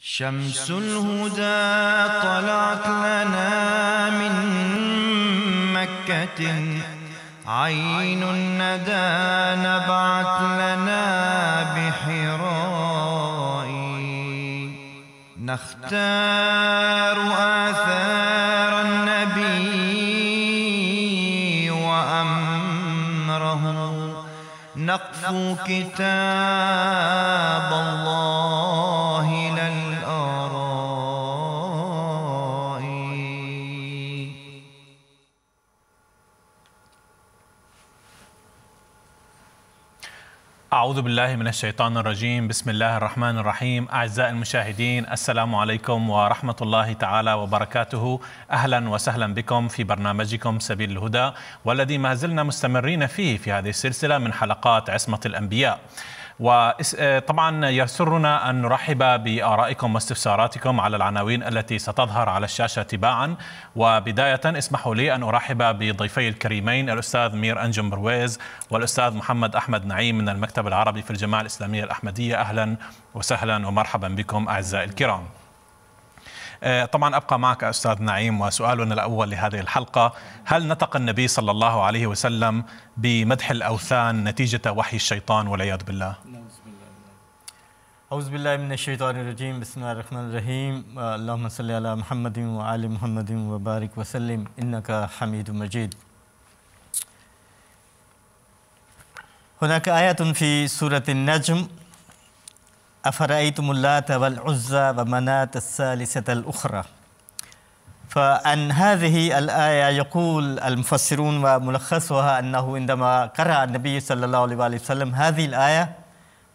شمس الهدى طلعت لنا من مكة عين الندى نبعت لنا بحراء نختار آثار النبي وأمره نقف كتاب أعوذ بالله من الشيطان الرجيم بسم الله الرحمن الرحيم أعزائي المشاهدين السلام عليكم ورحمة الله تعالى وبركاته أهلا وسهلا بكم في برنامجكم سبيل الهدى والذي ما زلنا مستمرين فيه في هذه السلسلة من حلقات عصمة الأنبياء وطبعا آه، يسرنا أن نرحب بآرائكم واستفساراتكم على العناوين التي ستظهر على الشاشة تباعا وبداية اسمحوا لي أن أرحب بضيفي الكريمين الأستاذ مير أنجم برويز والأستاذ محمد أحمد نعيم من المكتب العربي في الجماعة الإسلامية الأحمدية أهلا وسهلا ومرحبا بكم أعزائي الكرام آه، طبعا ابقى معك استاذ نعيم وسؤالنا الاول لهذه الحلقه هل نطق النبي صلى الله عليه وسلم بمدح الاوثان نتيجه وحي الشيطان والعياذ بالله؟ أعوذ بالله من الشيطان الرجيم بسم الله الرحمن الرحيم آه، اللهم صل على محمد وعلى محمد وبارك وسلم إنك حميد مجيد هناك آية في سورة النجم أفرأيتم اللات والعزى ومنات الثالثة الأخرى فأن هذه الآية يقول المفسرون وملخصها أنه عندما قرأ النبي صلى الله عليه وسلم هذه الآية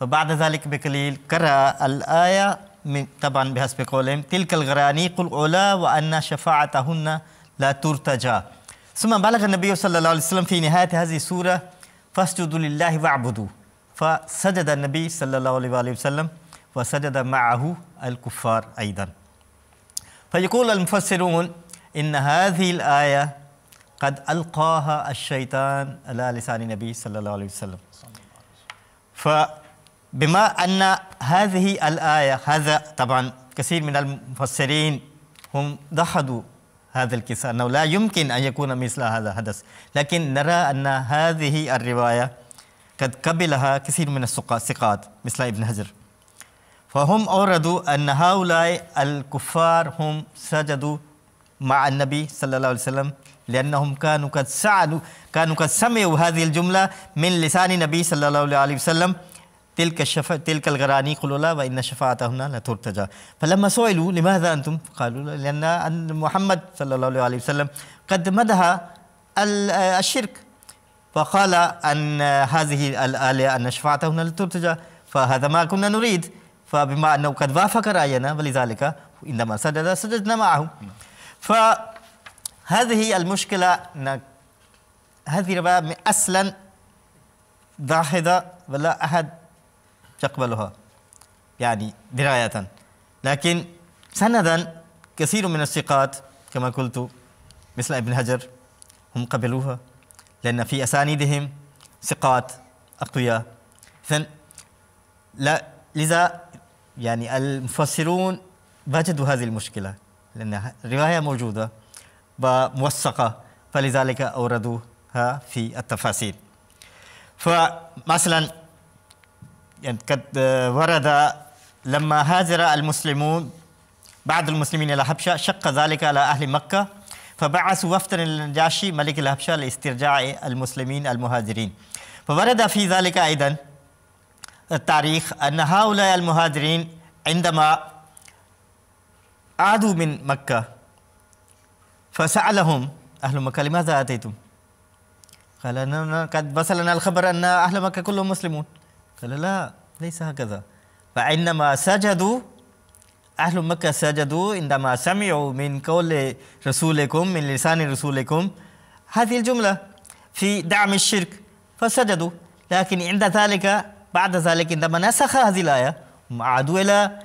فبعد ذلك بقليل قرأ الآية من طبعا بحسب قولهم تلك الغرانيق الأولى وأن شفاعتهن لا ترتجى ثم بلغ النبي صلى الله عليه وسلم في نهاية هذه السورة فاسجدوا لله واعبدوا فسجد النبي صلى الله عليه وسلم وسجد معه الكفار أيضا فيقول المفسرون إن هذه الآية قد ألقاها الشيطان على لسان النبي صلى الله عليه وسلم ف بما أن هذه الآية هذا طبعا كثير من المفسرين هم دحضوا هذا القصة أنه لا يمكن أن يكون مثل هذا الحدث لكن نرى أن هذه الرواية قد قبلها كثير من الثقات مثل ابن حجر فهم أوردوا أن هؤلاء الكفار هم سجدوا مع النبي صلى الله عليه وسلم لأنهم كانوا قد سعدوا كانوا قد سمعوا هذه الجملة من لسان النبي صلى الله عليه وسلم تلك الشفا تلك الغرانيق لا وان شفاعتهن لترتجى فلما سئلوا لماذا انتم قالوا لان محمد صلى الله عليه وسلم قد مدح الشرك فقال ان هذه الاله ان شفاعتهن لترتجى فهذا ما كنا نريد فبما انه قد وافق راينا ولذلك عندما سجد سجدنا معه فهذه المشكله هذه الروايه اصلا ضاحضه ولا احد تقبلها يعني دراية لكن سندا كثير من الثقات كما قلت مثل ابن هجر هم قبلوها لأن في أسانيدهم ثقات أقوياء لا لذا يعني المفسرون وجدوا هذه المشكلة لأن الرواية موجودة وموثقة فلذلك أوردوها في التفاسير فمثلا يعني قد ورد لما هاجر المسلمون بعد المسلمين إلى حبشة شق ذلك على أهل مكة فبعثوا وفدا للنجاشي ملك الحبشة لاسترجاع المسلمين المهاجرين فورد في ذلك أيضا التاريخ أن هؤلاء المهاجرين عندما عادوا من مكة فسألهم أهل مكة لماذا أتيتم؟ قال قد وصلنا الخبر أن أهل مكة كلهم مسلمون قال لا ليس هكذا فإنما سجدوا أهل مكة سجدوا عندما سمعوا من قول رسولكم من لسان رسولكم هذه الجملة في دعم الشرك فسجدوا لكن عند ذلك بعد ذلك عندما نسخ هذه الآية عادوا إلى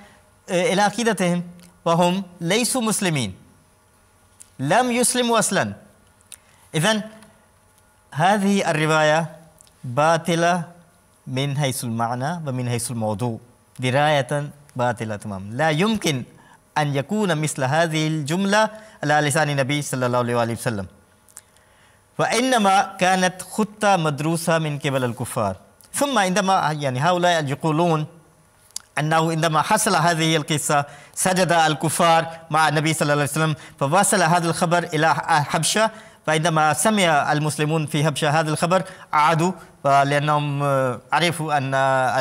إلى عقيدتهم وهم ليسوا مسلمين لم يسلموا أصلا إذا هذه الرواية باطلة من حيث المعنى ومن حيث الموضوع دراية باطلة تمام لا يمكن أن يكون مثل هذه الجملة على لسان النبي صلى الله عليه وآله وسلم وإنما كانت خطة مدروسة من قبل الكفار ثم عندما يعني هؤلاء يقولون أنه عندما حصل هذه القصة سجد الكفار مع النبي صلى الله عليه وسلم فوصل هذا الخبر إلى حبشة فعندما سمع المسلمون في حبشة هذا الخبر عادوا لأنهم آه، عرفوا أن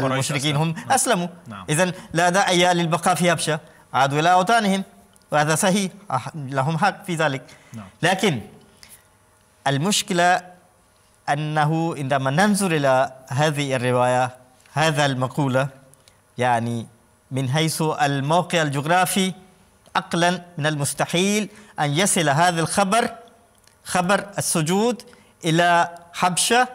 المشركين هم نعم. أسلموا نعم. إذا لا داعي للبقاء في حبشة عادوا إلى أوطانهم وهذا صحيح لهم حق في ذلك نعم. لكن المشكلة أنه عندما ننظر إلى هذه الرواية هذا المقولة يعني من حيث الموقع الجغرافي عقلا من المستحيل أن يصل هذا الخبر خبر السجود إلى حبشة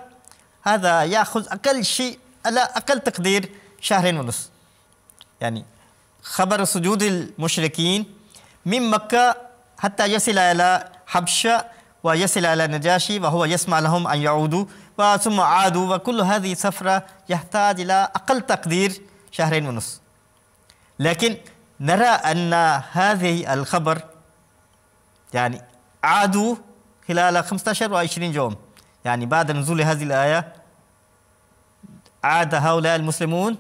هذا ياخذ اقل شيء على اقل تقدير شهرين ونص يعني خبر سجود المشركين من مكة حتى يصل إلى حبشة ويصل إلى النجاشي وهو يسمع لهم أن يعودوا وثم عادوا وكل هذه سفرة يحتاج إلى أقل تقدير شهرين ونص لكن نرى أن هذه الخبر يعني عادوا خلال 15 و 20 يوم يعني بعد نزول هذه الآية عاد هؤلاء المسلمون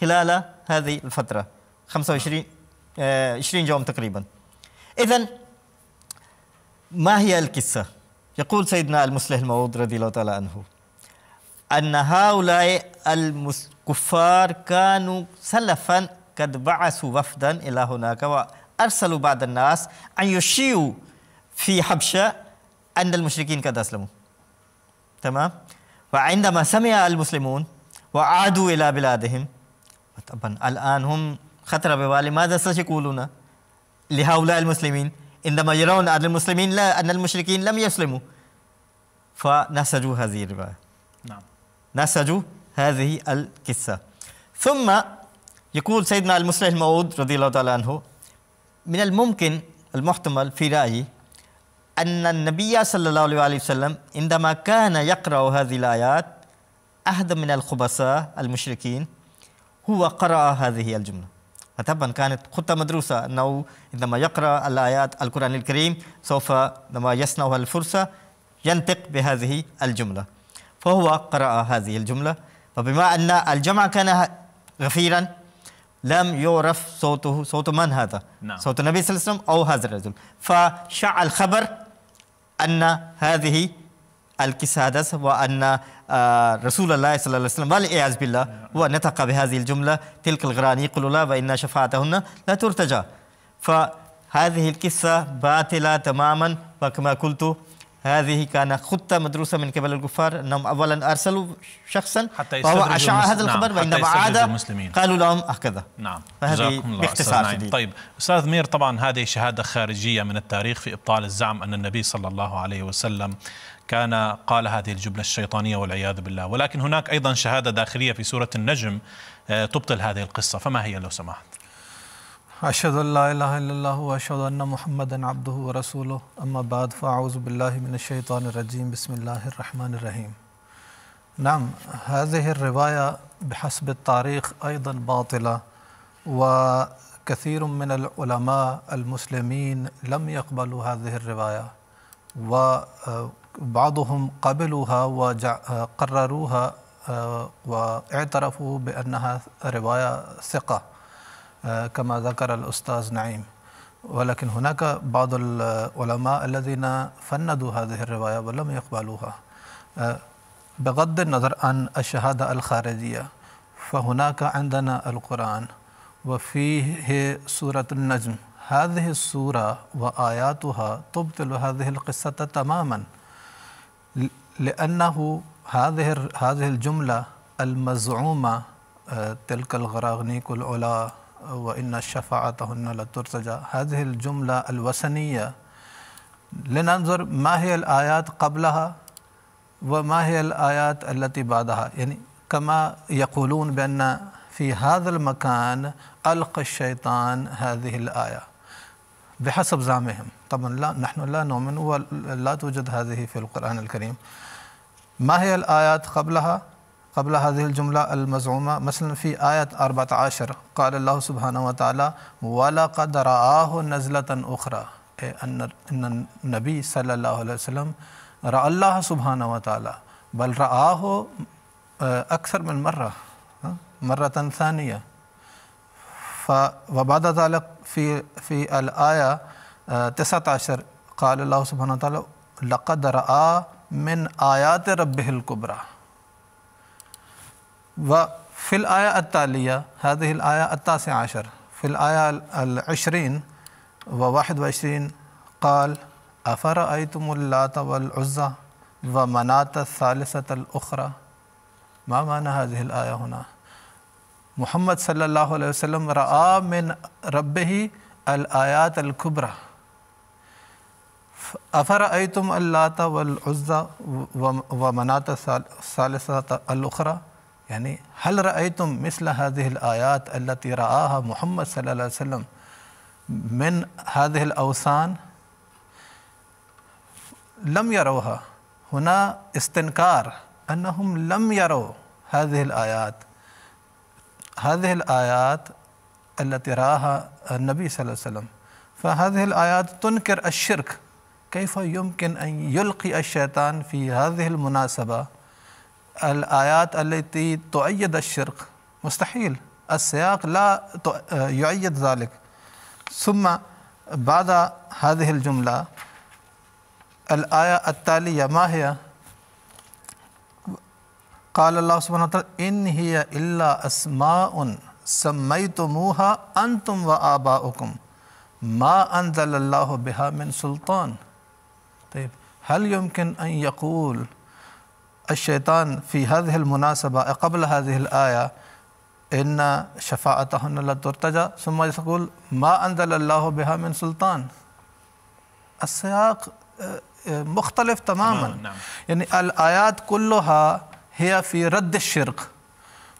خلال هذه الفترة 25 20 آه، يوم تقريبا إذا ما هي القصة؟ يقول سيدنا المسلم الموعود رضي الله تعالى عنه أن هؤلاء الكفار كانوا سلفا قد بعثوا وفدا إلى هناك وأرسلوا بعض الناس أن يشيعوا في حبشة أن المشركين قد أسلموا تمام فعندما سمع المسلمون وعادوا إلى بلادهم طبعا الآن هم خطر ببالي ماذا سيقولون لهؤلاء المسلمين عندما يرون أن المسلمين لا أن المشركين لم يسلموا فنسجوا هذه الرواية نعم نسجوا هذه القصة ثم يقول سيدنا المسلم الموعود رضي الله تعالى عنه من الممكن المحتمل في رأيي أن النبي صلى الله عليه وسلم عندما كان يقرأ هذه الآيات أحد من الخبثاء المشركين هو قرأ هذه الجملة فطبعا كانت خطة مدروسة أنه عندما يقرأ الآيات القرآن الكريم سوف عندما يصنع الفرصة ينطق بهذه الجملة فهو قرأ هذه الجملة فبما أن الجمع كان غفيرا لم يعرف صوته صوت من هذا نعم. صوت النبي صلى الله عليه وسلم أو هذا الرجل فشاع الخبر أن هذه الكسادة وأن آه، رسول الله صلى الله عليه وسلم والعياذ بالله نعم. ونطق بهذه الجملة تلك الغرانيق الله وإن شفاعتهن لا ترتجى فهذه القصة باطلة تماما وكما قلت هذه كان خطة مدروسة من قبل الكفار أنهم أولا أرسلوا شخصا حتى فهو أشاع هذا الخبر نعم. بينما عاد قالوا لهم هكذا نعم فهذه باختصار نعم. طيب أستاذ مير طبعا هذه شهادة خارجية من التاريخ في إبطال الزعم أن النبي صلى الله عليه وسلم كان قال هذه الجملة الشيطانية والعياذ بالله ولكن هناك أيضا شهادة داخلية في سورة النجم آه، تبطل هذه القصة فما هي لو سمحت أشهد أن لا إله إلا الله وأشهد أن محمدا عبده ورسوله أما بعد فأعوذ بالله من الشيطان الرجيم بسم الله الرحمن الرحيم نعم هذه الرواية بحسب التاريخ أيضا باطلة وكثير من العلماء المسلمين لم يقبلوا هذه الرواية وبعضهم آه، قبلوها وقرروها آه، آه، واعترفوا بأنها رواية ثقة آه، كما ذكر الأستاذ نعيم ولكن هناك بعض العلماء الذين فندوا هذه الرواية ولم يقبلوها آه، بغض النظر عن الشهادة الخارجية فهناك عندنا القرآن وفيه سورة النجم هذه السورة وآياتها تبطل هذه القصة تماما لأنه هذه هذه الجملة المزعومة آه، تلك الغراغنيك العلا وَإِنَّ الشَّفَعَاتَهُنَّ لَتُرْتَجَ هَذِهِ الْجُمْلَةَ الْوَسَنِيَّةَ لِنَنظر ما هي الآيات قبلها وما هي الآيات التي بعدها يعني یعنی كما يقولون بأن في هذا المكان ألق الشيطان هذه الآية بحسب زامهم طبعا لا نحن لا نؤمن ولا توجد هذه في القرآن الكريم ما هي الآيات قبلها قبل حضر الجملہ المزعومہ مثلا فی آیت اربۃ عاشر قال اللہ سبحانہ وتعالی وَلَقَدْ رَآهُ نَزْلَةً اُخْرَى اے ان نبی صلی اللہ علیہ وسلم رَعَ اللہ سبحانہ وتعالی بَلْ آ اکثر من مرہ مرتن ثانیہ فا وبادہ تالق فی فی الآیا قال اللہ سبحان العالہ القدر آ من آیا ترب ہلکبرا و فل آیا عطلیہ حضل آیا عطا سے عاشر فی العشرین و واحد وشرین قال افر آئی تم اللّۃ ولاضا و منات سالثت العراء ماں مانا حاضل آیا ہُنہ محمد صلی اللہ علیہ وسلم رعا من رب ہی الآیات القبر آفر اللات تم اللّ و الضضا و منات الخرا يعني هل رأيتم مثل هذه الآيات التي رآها محمد صلى الله عليه وسلم من هذه الأوثان لم يروها هنا استنكار أنهم لم يروا هذه الآيات هذه الآيات التي رآها النبي صلى الله عليه وسلم فهذه الآيات تنكر الشرك كيف يمكن أن يلقي الشيطان في هذه المناسبة الآیات التی تعید الشرق مستحیل السیاق لا یعید ذالک ثم بعد هذه الجملة الآية التالية ما هي؟ قال الله سبحانه وتعالى إن هي إلا أسماء سميتموها أنتم وآباؤكم ما أنزل الله بها من سلطان طيب هل يمكن أن يقول الشيطان في هذه المناسبة قبل هذه الآية إن شفاعتهن لا ترتجى ثم يقول ما أنزل الله بها من سلطان السياق آه، آه، مختلف تماما نعم. يعني الآيات كلها هي في رد الشرك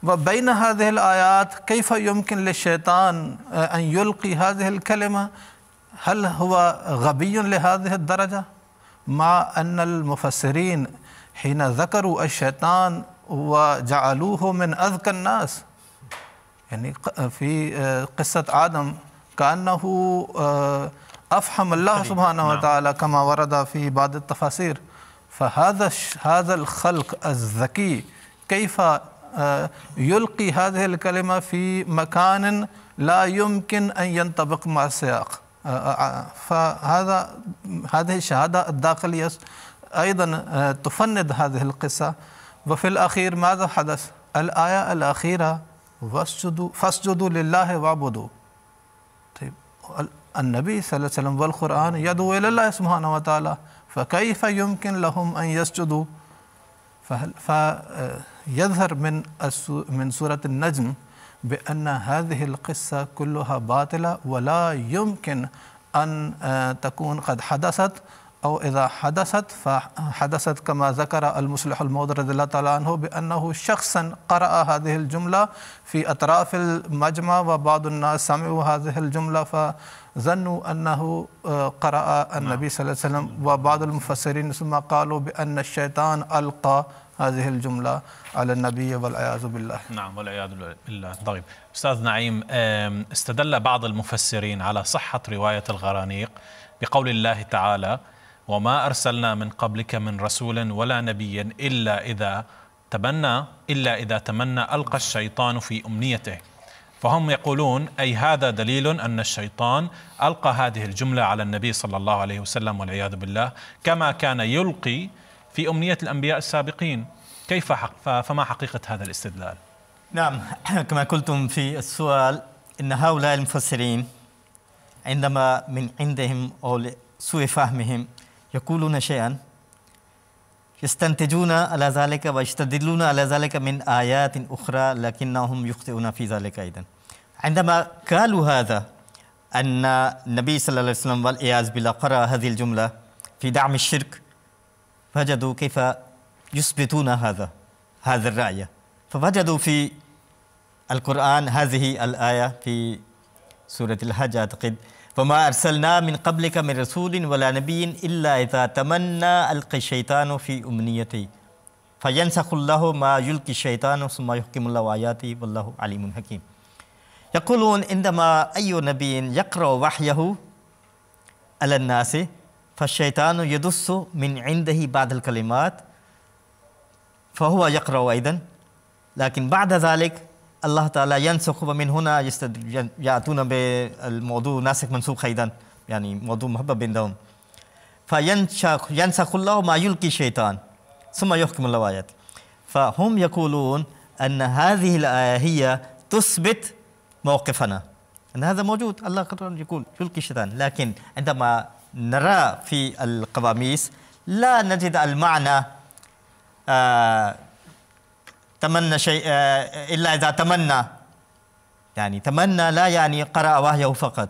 وبين هذه الآيات كيف يمكن للشيطان آه، أن يلقي هذه الكلمة هل هو غبي لهذه الدرجة مع أن المفسرين حين ذكروا الشيطان وجعلوه من أذكى الناس يعني في آه، قصة آدم كأنه آه، أفحم الله سبحانه نعم. وتعالى كما ورد في بعض التفاسير فهذا هذا الخلق الذكي كيف آه، يلقي هذه الكلمة في مكان لا يمكن أن ينطبق مع السياق فهذا هذه الشهادة الداخلية أيضا آه، تفند هذه القصة وفي الأخير ماذا حدث الآية الأخيرة واسجدوا فاسجدوا لله واعبدوا طيب النبي صلى الله عليه وسلم والقرآن يدعو إلى الله سبحانه وتعالى فكيف يمكن لهم أن يسجدوا فيظهر آه، من من سورة النجم بأن هذه القصة كلها باطلة ولا يمكن أن آه، تكون قد حدثت أو إذا حدثت فحدثت كما ذكر المصلح الموضع رضي الله تعالى عنه بأنه شخصا قرأ هذه الجملة في أطراف المجمع وبعض الناس سمعوا هذه الجملة فظنوا أنه آه، قرأ النبي صلى الله عليه وسلم نعم. وبعض المفسرين ثم قالوا بأن الشيطان ألقى هذه الجملة على النبي والعياذ بالله نعم والعياذ بالله طيب أستاذ نعيم استدل بعض المفسرين على صحة رواية الغرانيق بقول الله تعالى وما أرسلنا من قبلك من رسول ولا نبي إلا إذا تمنى إلا إذا تمنى ألقى الشيطان في أمنيته فهم يقولون أي هذا دليل أن الشيطان ألقى هذه الجملة على النبي صلى الله عليه وسلم والعياذ بالله كما كان يلقي في أمنية الأنبياء السابقين كيف حق فما حقيقة هذا الاستدلال؟ نعم كما قلتم في السؤال إن هؤلاء المفسرين عندما من عندهم أو سوء فهمهم يقولون شيئا يستنتجون على ذلك ويستدلون على ذلك من آيات أخرى لكنهم يخطئون في ذلك أيضا عندما قالوا هذا أن النبي صلى الله عليه وسلم والعياذ بالله قرأ هذه الجملة في دعم الشرك وجدوا كيف يثبتون هذا هذا الرأي فوجدوا في القرآن هذه الآية في سورة الحج أعتقد وما أرسلنا من قبلك من رسول ولا نبي إلا إذا تمنى ألقى الشيطان في أمنيته فينسخ الله ما يلقي الشيطان ثم يحكم الله آياته والله عليم حكيم يقولون عندما أي نبي يقرأ وحيه على الناس فالشيطان يدس من عنده بعض الكلمات فهو يقرأ أيضا لكن بعد ذلك الله تعالى ينسخ ومن هنا يأتون بالموضوع ناسخ منسوخ أيضا يعني موضوع محبة بينهم فينسخ ينسخ الله ما يلقي الشيطان ثم يحكم الله آيات فهم يقولون أن هذه الآية هي تثبت موقفنا أن هذا موجود الله يقول يلقي الشيطان لكن عندما نرى في القواميس لا نجد المعنى آه تمنى شيء آه، إلا إذا تمنى يعني تمنى لا يعني قرأ وحيه فقط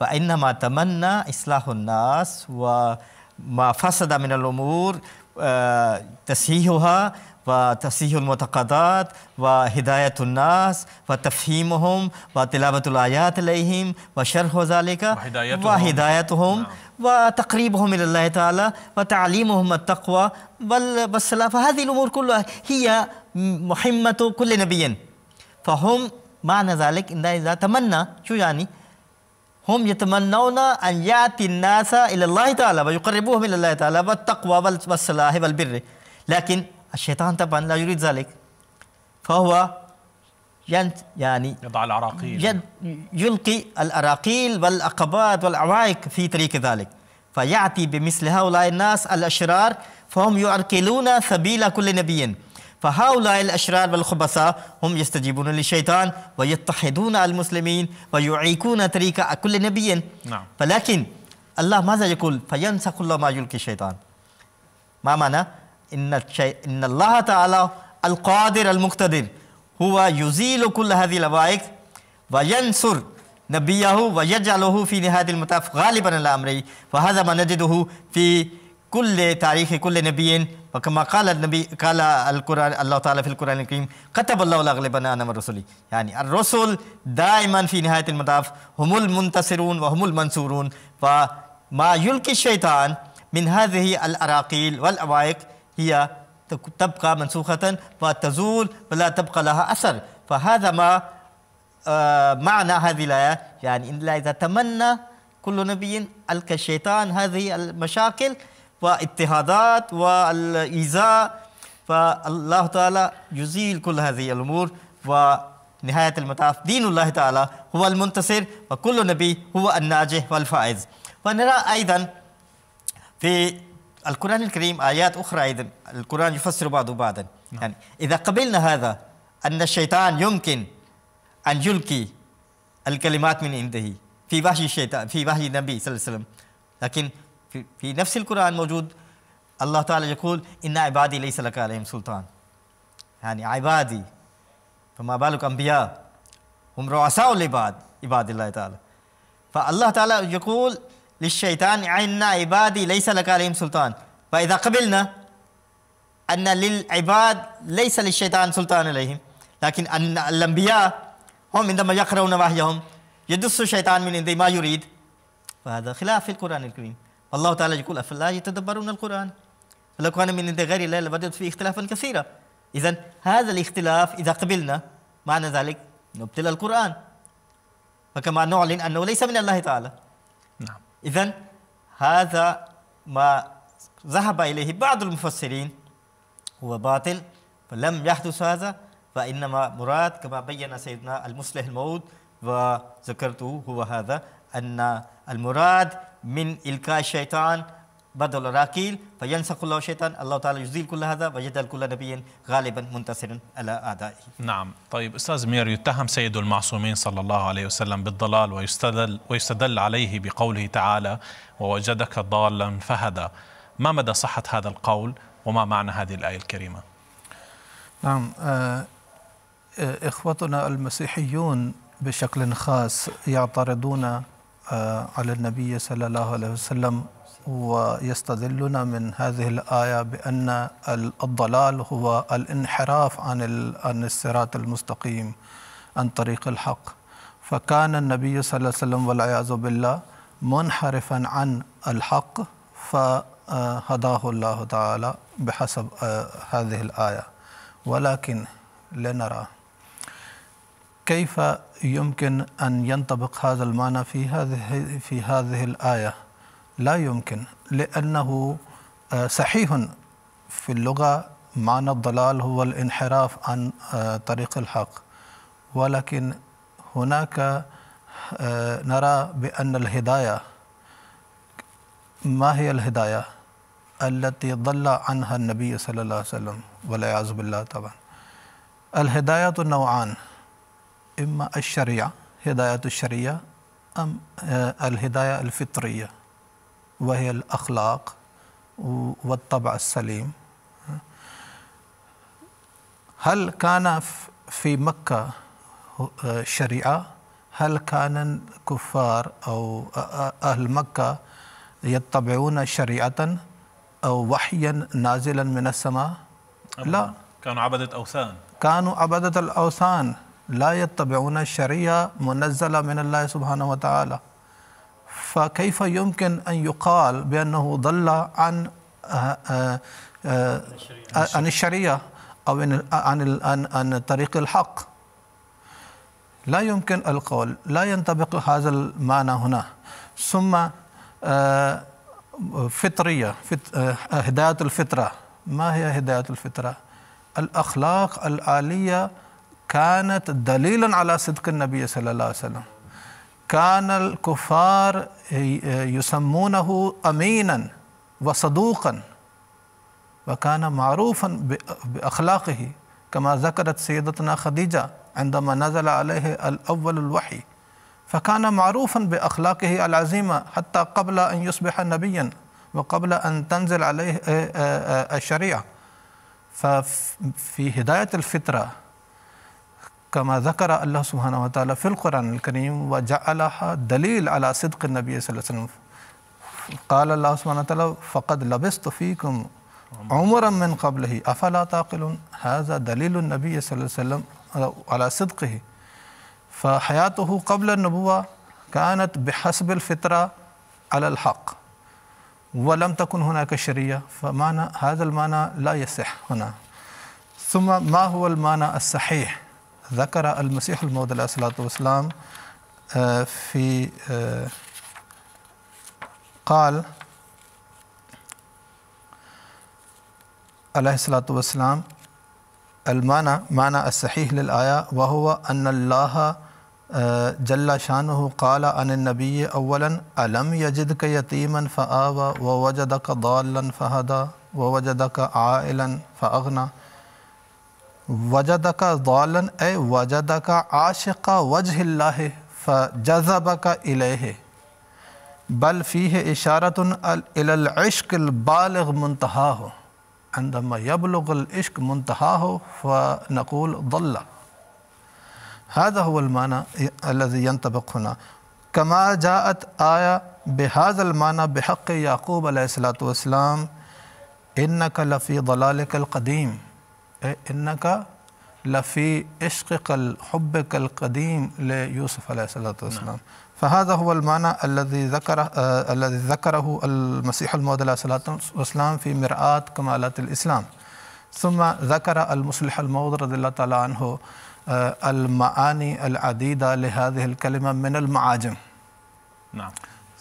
فإنما تمنى إصلاح الناس وما فسد من الأمور آه، تسييهها وتصحيح المعتقدات وهداية الناس وتفهيمهم وتلاوة الآيات إليهم وشرح ذلك وهدايتهم, وهدايتهم نعم. وتقريبهم إلى الله تعالى وتعليمهم التقوى والصلاة فهذه الأمور كلها هي مهمة كل نبي فهم معنى ذلك إن إذا تمنى شو يعني هم يتمنون أن يأتي الناس إلى الله تعالى ويقربوهم إلى الله تعالى والتقوى والصلاة والبر لكن الشيطان طبعا لا يريد ذلك فهو يعني يضع العراقيل يلقي الأراقيل والأقباد والعوائق في طريق ذلك فيأتي بمثل هؤلاء الناس الأشرار فهم يعرقلون سبيل كل نبي فهؤلاء الأشرار والخبثاء هم يستجيبون للشيطان ويتحدون المسلمين ويعيقون طريق كل نبي نعم. فلكن الله ماذا يقول فينسخ الله ما يلقي الشيطان ما معنى إن, إن الله تعالى القادر المقتدر هو يزيل كل هذه الأبائك وينصر نبيه ويجعله في نهاية المطاف غالبا الأمر فهذا وهذا ما نجده في كل تاريخ كل نبي وكما قال النبي قال القرآن الله تعالى في القرآن الكريم كتب الله لأغلبن أنا الرسول يعني الرسل دائما في نهاية المطاف هم المنتصرون وهم المنصورون فما يلقي الشيطان من هذه الأراقيل والأوائق هي تبقى منسوخة وتزول ولا تبقى لها أثر فهذا ما آه، معنى هذه الآية يعني إن إذا تمنى كل نبي ألقى الشيطان هذه المشاكل واضطهادات والإيذاء فالله تعالى يزيل كل هذه الأمور ونهاية المطاف دين الله تعالى هو المنتصر وكل نبي هو الناجح والفائز ونرى أيضا في القرآن الكريم آيات أخرى أيضا القرآن يفسر بعضه بعضا نعم. يعني إذا قبلنا هذا أن الشيطان يمكن أن يلقي الكلمات من عنده في وحي الشيطان في وحي النبي صلى الله عليه وسلم لكن في, في نفس القرآن موجود الله تعالى يقول إن عبادي ليس لك عليهم سلطان يعني عبادي فما بالك أنبياء هم رؤساء العباد عباد الله تعالى فالله تعالى يقول للشيطان عنا عبادي ليس لك عليهم سلطان فإذا قبلنا أن للعباد ليس للشيطان سلطان عليهم لكن أن الأنبياء هم عندما يقرؤون وحيهم يدس الشيطان من عند ما يريد فهذا خلاف القرآن الكريم والله تعالى يقول أفلا يتدبرون القرآن فلو كان من عند غير الله لوجدت فيه اختلافا كثيرا إذا هذا الاختلاف إذا قبلنا معنى ذلك نبطل القرآن فكما نعلن أنه ليس من الله تعالى إذا هذا ما ذهب إليه بعض المفسرين هو باطل فلم يحدث هذا فإنما مراد كما بين سيدنا المصلح المود وذكرته هو هذا أن المراد من إلقاء الشيطان بدل راكيل فينسخ الله شيطان الله تعالى يزيل كل هذا ويجعل كل نبي غالبا منتصرا على أعدائه نعم طيب أستاذ مير يتهم سيد المعصومين صلى الله عليه وسلم بالضلال ويستدل, ويستدل عليه بقوله تعالى ووجدك ضالا فهدى ما مدى صحة هذا القول وما معنى هذه الآية الكريمة نعم آه، آه، إخوتنا المسيحيون بشكل خاص يعترضون آه، على النبي صلى الله عليه وسلم ويستدلون من هذه الآية بأن الضلال هو الانحراف عن عن الصراط المستقيم عن طريق الحق فكان النبي صلى الله عليه وسلم والعياذ بالله منحرفا عن الحق فهداه الله تعالى بحسب آه، هذه الآية ولكن لنرى كيف يمكن أن ينطبق هذا المعنى في هذه في هذه الآية لا يمكن لأنه آه، صحيح في اللغة معنى الضلال هو الانحراف عن آه، طريق الحق ولكن هناك آه، نرى بأن الهداية ما هي الهداية التي ضل عنها النبي صلى الله عليه وسلم والعياذ بالله طبعا الهداية نوعان إما الشريعة هداية الشريعة أم الهداية الفطرية وهي الأخلاق والطبع السليم هل كان في مكة شريعة هل كان الكفار أو أهل مكة يتبعون شريعة أو وحيا نازلا من السماء لا كانوا عبدة أوثان كانوا عبدة الأوثان لا يتبعون الشريعة منزلة من الله سبحانه وتعالى فكيف يمكن أن يقال بأنه ضل عن آه، آه، آه، عن الشريعة أو عن عن طريق الحق لا يمكن القول لا ينطبق هذا المعنى هنا ثم فطرية هداية الفطرة ما هي هداية الفطرة الأخلاق العالية كانت دليلا على صدق النبي صلى الله عليه وسلم كان الكفار يسمونه امينا وصدوقا وكان معروفا باخلاقه كما ذكرت سيدتنا خديجه عندما نزل عليه الاول الوحي فكان معروفا باخلاقه العزيمه حتى قبل ان يصبح نبيا وقبل ان تنزل عليه الشريعه ففي هدايه الفطره کما ذکر اللہ سبحانہ وتعالی فی القرآن الکریم و جعلہ دلیل علی صدق نبی صلی اللہ علیہ وسلم قال اللہ سبحانہ وتعالی فقد لبست فیکم عمرا من قبلہ افلا قبل هذا دلیل النبی صلی اللہ علیہ وسلم علی صدقہ فحیاته قبل النبوہ نبو بحسب حسب الفطر الحق ولم هذا لا و لم ثم ما هو حاض المانہ ذكر المسيح الموعود عليه الصلاة والسلام آه، في آه، قال عليه الصلاة والسلام المعنى معنى الصحيح للآية وهو أن الله آه، جل شانه قال عن النبي أولا ألم يجدك يتيما فآوى ووجدك ضالا فهدى ووجدك عائلا فأغنى وجدہ کا ضالن اے وجدہ کا عاشق وجہ اللہ فجذبہ کا الہ بل فیہ اشارت العشق البالغ منتہا ہو عندما یبلغ العشق منتہا ہو فنقول ضل هذا هو المعنى الذي ينطبق هنا كما جاءت آية بهذا المعنى بحق يعقوب عليه الصلاة والسلام إنك لفي ضلالك القديم إنك لفي عشقك حبك القديم ليوسف عليه الصلاة والسلام نعم. فهذا هو المعنى الذي ذكره آه الذي ذكره المسيح الموعود عليه الصلاة والسلام في مرآة كمالات الإسلام ثم ذكر المصلح الموعود رضي الله تعالى عنه آه المعاني العديدة لهذه الكلمة من المعاجم نعم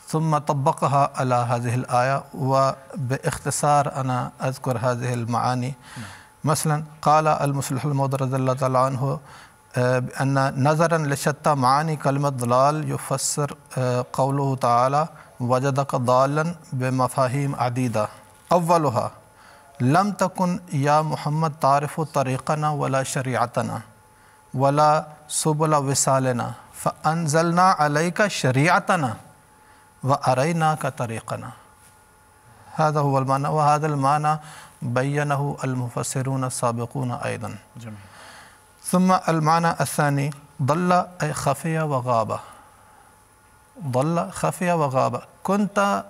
ثم طبقها على هذه الآية وباختصار أنا أذكر هذه المعاني نعم. مثلا قال المصلح المود رضی اللہ تعالیٰ عنہ ان نظر معانی کلمت ضلال قول و تعالی وجدک بے مفاہیم عدیدہ اولها لم تکن یا محمد تعرف و ولا شریعتنا ولا سب السالنا ضلع نا علیہ کا طریقنا و ارینہ کا وهذا المعنی و المانہ بينه المفسرون السابقون أيضا جميل. ثم المعنى الثاني ضل أي خفي وغاب ضل خفي وغاب كنت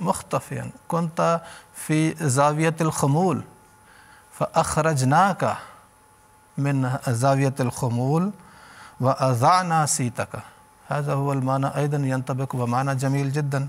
مختفيا كنت في زاوية الخمول فأخرجناك من زاوية الخمول وأذعنا سيتك هذا هو المعنى أيضا ينطبق ومعنى جميل جدا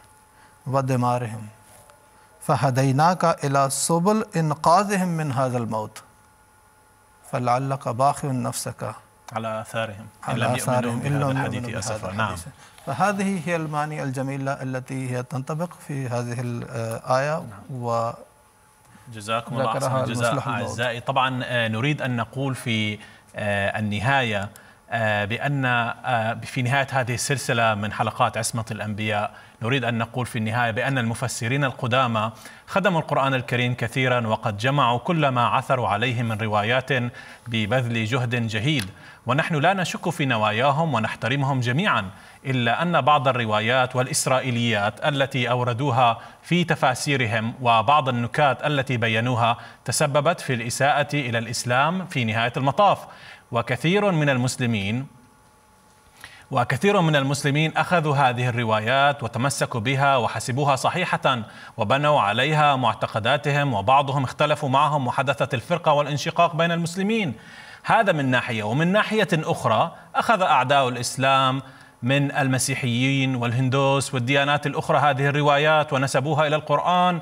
ودمارهم فهديناك إلى سبل إنقاذهم من هذا الموت فلعلك باخع نفسك على آثارهم إن لم يؤمنوا من الحديث أسفا نعم فهذه هي المعاني الجميلة التي هي تنطبق في هذه الآية آه، نعم. و جزاكم الله أحسن الجزاء أعزائي طبعا آه، نريد أن نقول في آه، النهاية آه، بأن آه، في نهاية هذه السلسلة من حلقات عصمة الأنبياء نريد أن نقول في النهاية بأن المفسرين القدامى خدموا القرآن الكريم كثيرا وقد جمعوا كل ما عثروا عليه من روايات ببذل جهد جهيد ونحن لا نشك في نواياهم ونحترمهم جميعا إلا أن بعض الروايات والإسرائيليات التي أوردوها في تفاسيرهم وبعض النكات التي بينوها تسببت في الإساءة إلى الإسلام في نهاية المطاف وكثير من المسلمين وكثير من المسلمين اخذوا هذه الروايات وتمسكوا بها وحسبوها صحيحه وبنوا عليها معتقداتهم وبعضهم اختلفوا معهم وحدثت الفرقه والانشقاق بين المسلمين هذا من ناحيه ومن ناحيه اخرى اخذ اعداء الاسلام من المسيحيين والهندوس والديانات الاخرى هذه الروايات ونسبوها الى القران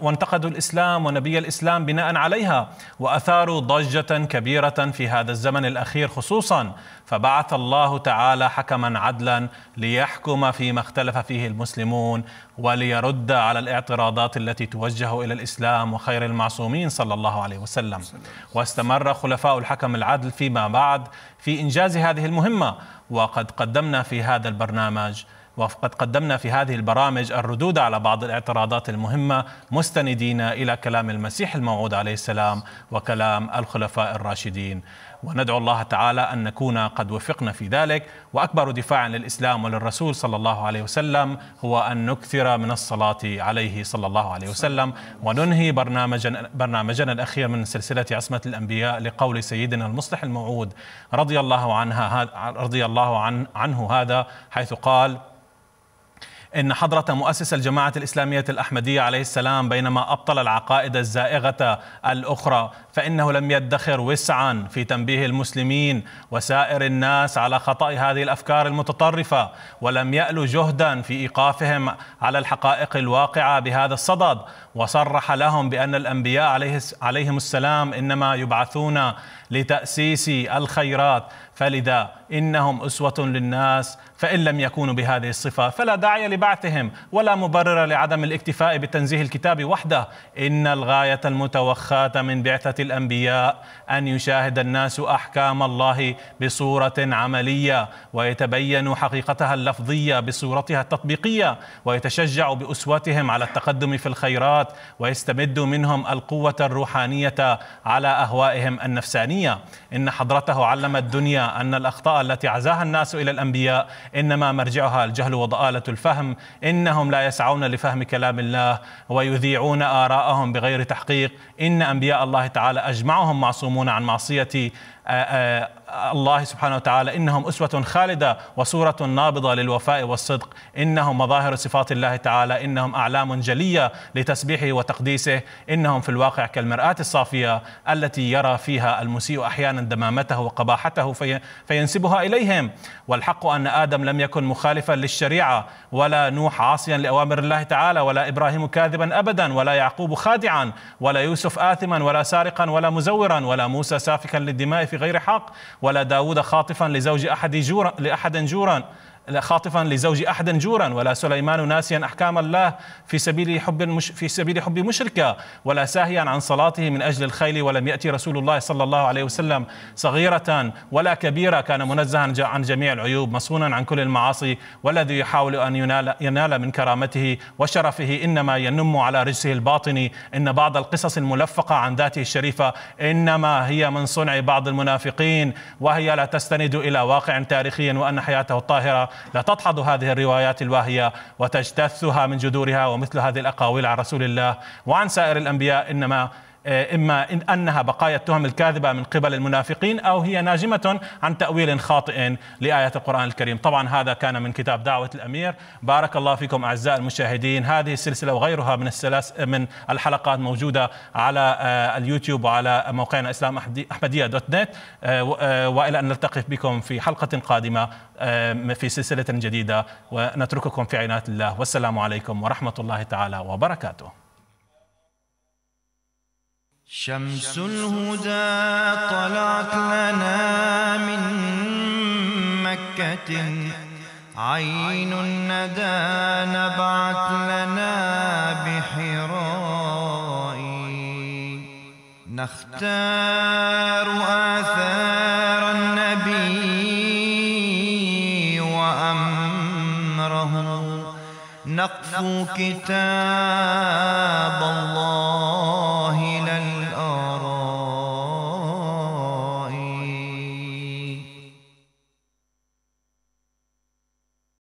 وانتقدوا الاسلام ونبي الاسلام بناء عليها واثاروا ضجه كبيره في هذا الزمن الاخير خصوصا فبعث الله تعالى حكما عدلا ليحكم فيما اختلف فيه المسلمون وليرد على الاعتراضات التي توجه الى الاسلام وخير المعصومين صلى الله عليه وسلم واستمر خلفاء الحكم العدل فيما بعد في انجاز هذه المهمه وقد قدمنا في هذا البرنامج وقد قدمنا في هذه البرامج الردود على بعض الاعتراضات المهمة مستندين إلى كلام المسيح الموعود عليه السلام وكلام الخلفاء الراشدين وندعو الله تعالى أن نكون قد وفقنا في ذلك وأكبر دفاع للإسلام وللرسول صلى الله عليه وسلم هو أن نكثر من الصلاة عليه صلى الله عليه وسلم وننهي برنامجنا, برنامجنا الأخير من سلسلة عصمة الأنبياء لقول سيدنا المصلح الموعود رضي الله عنها رضي الله عنه هذا حيث قال أن حضرة مؤسس الجماعة الإسلامية الأحمدية عليه السلام بينما أبطل العقائد الزائغة الأخرى فإنه لم يدخر وسعا في تنبيه المسلمين وسائر الناس على خطأ هذه الأفكار المتطرفة ولم يأل جهدا في إيقافهم على الحقائق الواقعة بهذا الصدد وصرح لهم بأن الأنبياء عليه عليهم السلام إنما يبعثون لتأسيس الخيرات فلذا إنهم أسوة للناس فإن لم يكونوا بهذه الصفة فلا داعي لبعثهم ولا مبرر لعدم الاكتفاء بتنزيه الكتاب وحده إن الغاية المتوخاة من بعثة الأنبياء أن يشاهد الناس أحكام الله بصورة عملية ويتبين حقيقتها اللفظية بصورتها التطبيقية ويتشجع بأسوتهم على التقدم في الخيرات ويستمد منهم القوة الروحانية على أهوائهم النفسانية إن حضرته علم الدنيا أن الأخطاء التي عزاها الناس إلى الأنبياء إنما مرجعها الجهل وضآلة الفهم إنهم لا يسعون لفهم كلام الله ويذيعون آراءهم بغير تحقيق إن أنبياء الله تعالى أجمعهم معصومون عن معصية آه، آه، الله سبحانه وتعالى إنهم أسوة خالدة وصورة نابضة للوفاء والصدق إنهم مظاهر صفات الله تعالى إنهم أعلام جلية لتسبيحه وتقديسه إنهم في الواقع كالمرآة الصافية التي يرى فيها المسيء أحيانا دمامته وقباحته في فينسبها إليهم والحق أن آدم لم يكن مخالفا للشريعة ولا نوح عاصيا لأوامر الله تعالى ولا إبراهيم كاذبا أبدا ولا يعقوب خادعا ولا يوسف آثما ولا سارقا ولا مزورا ولا موسى سافكا للدماء في غير حق ولا داود خاطفا لزوج أحد جورا لأحد جورا خاطفا لزوج احد جورا ولا سليمان ناسيا احكام الله في سبيل حب مش في سبيل حب مشركه ولا ساهيا عن صلاته من اجل الخيل ولم ياتي رسول الله صلى الله عليه وسلم صغيره ولا كبيره كان منزها عن جميع العيوب مصونا عن كل المعاصي والذي يحاول ان ينال ينال من كرامته وشرفه انما ينم على رجسه الباطني ان بعض القصص الملفقه عن ذاته الشريفه انما هي من صنع بعض المنافقين وهي لا تستند الى واقع تاريخي وان حياته الطاهره لا تدحض هذه الروايات الواهية وتجتثها من جذورها ومثل هذه الأقاويل عن رسول الله وعن سائر الأنبياء إنما آه، إما إن أنها بقايا التهم الكاذبة من قبل المنافقين أو هي ناجمة عن تأويل خاطئ لآية القرآن الكريم طبعا هذا كان من كتاب دعوة الأمير بارك الله فيكم أعزائي المشاهدين هذه السلسلة وغيرها من السلس من الحلقات موجودة على آه، اليوتيوب وعلى موقعنا إسلام أحمدية دوت نت آه، وإلى أن نلتقي بكم في حلقة قادمة في سلسلة جديدة ونترككم في عناية الله والسلام عليكم ورحمة الله تعالى وبركاته شمس الهدى طلعت لنا من مكة عين الندى نبعت لنا بحراء نختار آثار النبي وأمره نقف كتاب